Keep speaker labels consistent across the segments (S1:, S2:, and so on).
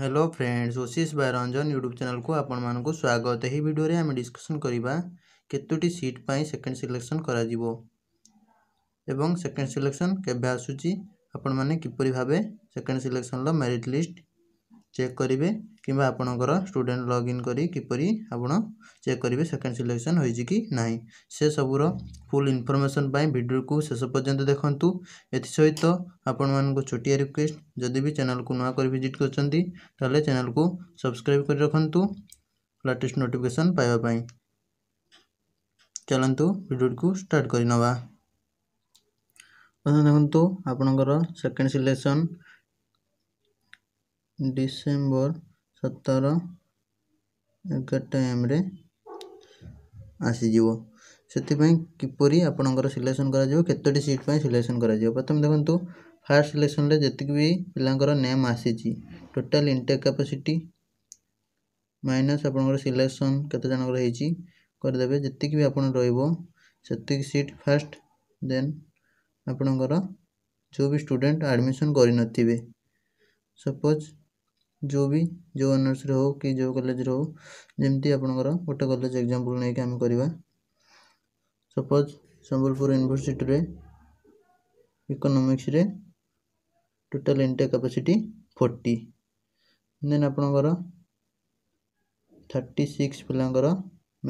S1: hello friends ओशीस बैरंजन YouTube channel को आपण मन स्वागत ही वीडियो रे हम डिस्कशन करबा केतुटी सीट पई सेकंड सिलेक्शन करा जीवो एवं सेकंड सिलेक्शन केबे आसुची आपण माने किपरि भाबे सेकंड सिलेक्शन लो मेरिट लिस्ट चेक करिवे কিংবা আপনার স্টুডেন্ট লগ ইন করে কিপর আপনার চেক করবে সেকেন্ড সিলেকশন হয়েছে কি না সেসবুর ফুল ইনফরমেসন ভিডিওকে শেষ পর্যন্ত দেখুন এসহিত আপন মানুষ ছোটিয়া রিকোয়েস্ট যদি বি চ্যানেল নূয়া করে ভিজিট করছেন তাহলে চ্যানেল সবসক্রাইব করে রাখতু ଲାଟେଷ୍ଟ ନୋଟିଫିକେସନ୍ ପାଇବା ପାଇଁ ଚାଲନ୍ତୁ ଭିଡ଼ିଓଟିକୁ ଷ୍ଟାର୍ଟ କରିନେବା ପ୍ରଥମେ ଦେଖନ୍ତୁ ଆପଣଙ୍କର ସେକେଣ୍ଡ ସିଲେକ୍ସନ୍ ଡିସେମ୍ବର ସତର ଟାଇମ୍ରେ ଆସିଯିବ ସେଥିପାଇଁ କିପରି ଆପଣଙ୍କର ସିଲେକ୍ସନ୍ କରାଯିବ କେତୋଟି ସିଟ୍ ପାଇଁ ସିଲେକ୍ସନ୍ କରାଯିବ ପ୍ରଥମେ ଦେଖନ୍ତୁ ଫାର୍ଷ୍ଟ ସିଲେକ୍ସନ୍ରେ ଯେତିକି ବି ପିଲାଙ୍କର ନେମ୍ ଆସିଛି ଟୋଟାଲ୍ ଇନଟେକ୍ କାପାସିଟି ମାଇନସ୍ ଆପଣଙ୍କର ସିଲେକ୍ସନ୍ କେତେ ଜଣଙ୍କର ହେଇଛି କରିଦେବେ ଯେତିକି ବି ଆପଣ ରହିବ ସେତିକି ସିଟ୍ ଫାର୍ଷ୍ଟ ଦେନ୍ ଆପଣଙ୍କର ଯେଉଁ ବି ଷ୍ଟୁଡ଼େଣ୍ଟ ଆଡ଼ମିସନ୍ କରିନଥିବେ ସପୋଜ୍ ଯେଉଁ ବି ଯେଉଁ ଅନର୍ସରେ ହେଉ କି ଯେଉଁ କଲେଜରେ ହେଉ ଯେମିତି ଆପଣଙ୍କର ଗୋଟେ କଲେଜ ଏକ୍ଜାମ୍ପଲ୍ ନେଇକି ଆମେ କରିବା ସପୋଜ୍ ସମ୍ବଲପୁର ୟୁନିଭର୍ସିଟିରେ ଇକୋନୋମିକ୍ସରେ total intake capacity forty then ଆପଣଙ୍କର ଥାର୍ଟି ସିକ୍ସ ପିଲାଙ୍କର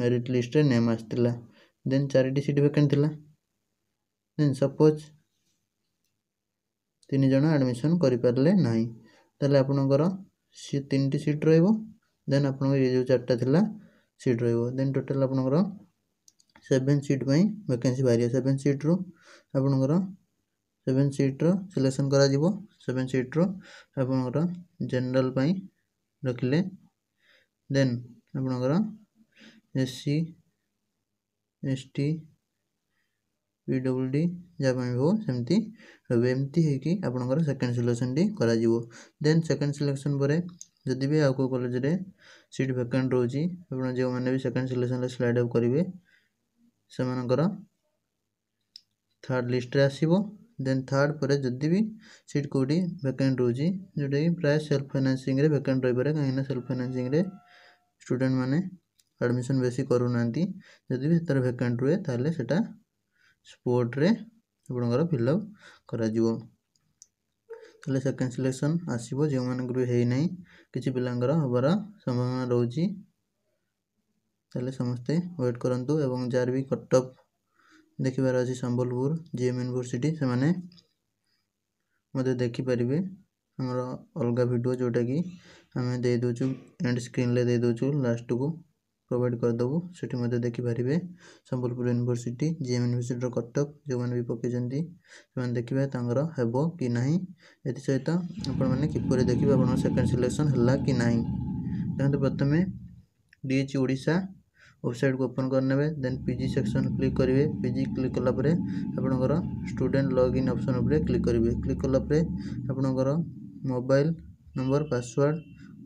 S1: ମେରିଟ୍ ଲିଷ୍ଟରେ ନେମ୍ ଆସିଥିଲା ଦେନ୍ ଚାରିଟି ସିଟ୍ ଭେକେଣ୍ଟ ଥିଲା ଦେନ୍ ସପୋଜ୍ ତିନି ଜଣ ଆଡ଼ମିସନ୍ କରିପାରିଲେ ନାହିଁ ତାହେଲେ ଆପଣଙ୍କର ସିଏ ତିନିଟି ସିଟ୍ ରହିବ ଦେନ୍ ଆପଣଙ୍କ ଏ ଯେଉଁ ଚାରିଟା ଥିଲା ସିଟ୍ ରହିବ ଦେନ୍ ଟୋଟାଲ୍ ଆପଣଙ୍କର ସେଭେନ୍ ସିଟ୍ ପାଇଁ ଭେକେନ୍ସି ବାହାରିବ ସେଭେନ୍ ସିଟ୍ରୁ ଆପଣଙ୍କର ସେଭେନ୍ ସିଟ୍ର ସିଲେକ୍ସନ୍ କରାଯିବ ସେଭେନ୍ ସିଟ୍ରୁ ଆପଣଙ୍କର ଜେନେରାଲ୍ ପାଇଁ ରଖିଲେ ଦେନ୍ ଆପଣଙ୍କର S C S T P W D जहाँ हो सेमती रोज एमती है सेकेंड सिलेक्शन टी देन सेकेंड सिलेक्शन पर जब भी आउ कोई कलेज सीट भैकेंट रोज जो मैंने भी सेकेंड सिलेक्शन स्लैडअप करेंगे से मानकर थार्ड लिस्ट आसो देन थार्ड पर जब भी सीट कौटी भैकेंट रोज जोटा कि प्राय सेल्फ फाइनान्सींग भैकेंट रही पाए कहीं सेल्फ फाइनान्सींग स्टूडेंट मैंने एडमिशन बेसी करूना जब भी से भैकेंट रुए तो स्पोर्ट्रे आपर फिलअप हो सेकेंड सिलेक्शन आसो जो मानना किसी पिला हबार संभावना रोचे तेल समस्ते व्वेट करूँ एवं जार भी कटअप देखार अच्छे सम्बलपुर जीएम यूनिभर्सीटी से मैंने मत देखिपर आम अलग भिड जोटा कि आम दे दौ एंड स्क्रीन दे दौ लास्ट को ପ୍ରୋଭାଇଡ଼ କରିଦେବୁ ସେଇଠି ମଧ୍ୟ ଦେଖିପାରିବେ ସମ୍ବଲପୁର ୟୁନିଭର୍ସିଟି ଜି ଏମ୍ ୟୁନିଭର୍ସିଟିର କଟକ ଯେଉଁମାନେ ବି ପକାଇଛନ୍ତି ସେମାନେ ଦେଖିବେ ତାଙ୍କର ହେବ କି ନାହିଁ ଏଥିସହିତ ଆପଣମାନେ କିପରି ଦେଖିବେ ଆପଣଙ୍କ ସେକେଣ୍ଡ ସିଲେକ୍ସନ୍ ହେଲା କି ନାହିଁ ଦେଖନ୍ତୁ ପ୍ରଥମେ ଡି ଏଚ୍ ଓଡ଼ିଶା ୱେବସାଇଟ୍କୁ ଓପନ୍ କରିନେବେ ଦେନ୍ ପିଜି ସେକ୍ସନ୍ କ୍ଲିକ୍ କରିବେ ପିଜି କ୍ଲିକ୍ କଲା ପରେ ଆପଣଙ୍କର ଷ୍ଟୁଡ଼େଣ୍ଟ ଲଗ୍ଇନ୍ ଅପସନ୍ ଉପରେ କ୍ଲିକ୍ କରିବେ କ୍ଲିକ୍ କଲା ପରେ ଆପଣଙ୍କର ମୋବାଇଲ୍ ନମ୍ବର ପାସୱାର୍ଡ଼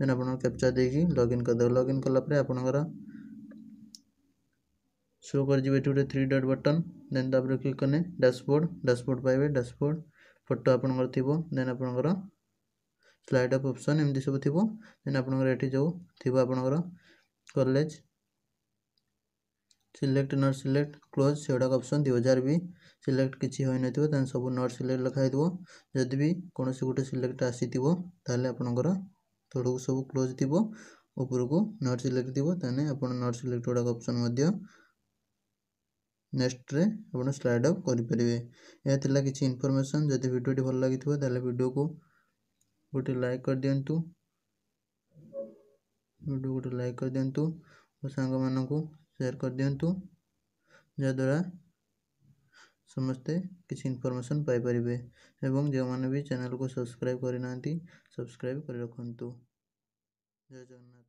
S1: ଦେନ୍ ଆପଣଙ୍କ କ୍ୟାପଚା ଦେଇକି ଲଗ୍ଇନ୍ କରିଦେବେ ଲଗ୍ଇନ୍ କଲା ପରେ ଆପଣଙ୍କର शो कर जी गोटे थ्री डट बटन देन तापर क्लिक कले डैशबोर्ड डैशबोर्ड पाइबे डैशबोर्ड ଫଟୋ ଆପଣଙ୍କର ଥିବ ଦେନ୍ ଆପଣଙ୍କର ସ୍ଲାଇଡ୍ ଅଫ୍ ଅପସନ୍ ଏମିତି ସବୁ ଥିବ ଦେନ୍ ଆପଣଙ୍କର ଏଠି ଯେଉଁ ଥିବ ଆପଣଙ୍କର college select not select close ସେଗୁଡ଼ାକ ଅପସନ୍ ଥିବ ଯାହାର ବି ସିଲେକ୍ଟ କିଛି ହୋଇନଥିବ ତାହେଲେ ସବୁ ନଟ୍ ସିଲେକ୍ଟ ଲେଖା ହେଇଥିବ ଯଦି ବି କୌଣସି ଗୋଟେ ସିଲେକ୍ଟ ଆସିଥିବ ତାହେଲେ ଆପଣଙ୍କର ତଳକୁ ସବୁ କ୍ଲୋଜ୍ ଥିବ ଉପରକୁ ନଟ୍ ସିଲେକ୍ଟ ଥିବ ତାହେଲେ ଆପଣ ନଟ୍ ସିଲେକ୍ଟ ଗୁଡ଼ାକ ଅପସନ୍ ମଧ୍ୟ नेक्स्ट स्लाइड अफ करें यह कि इनफर्मेसन जब भिडटे भल लगी भिड को गोटे लाइक कर दिंतु भिड गोटे लाइक कर दिंतु और सांग मान सेयर कर दिंतु जहाद्वारा समस्ते किसी इनफर्मेसन पाई एवं जो मैंने भी चैनल को सब्सक्राइब करना सब्सक्राइब कर रखु जय जगन्नाथ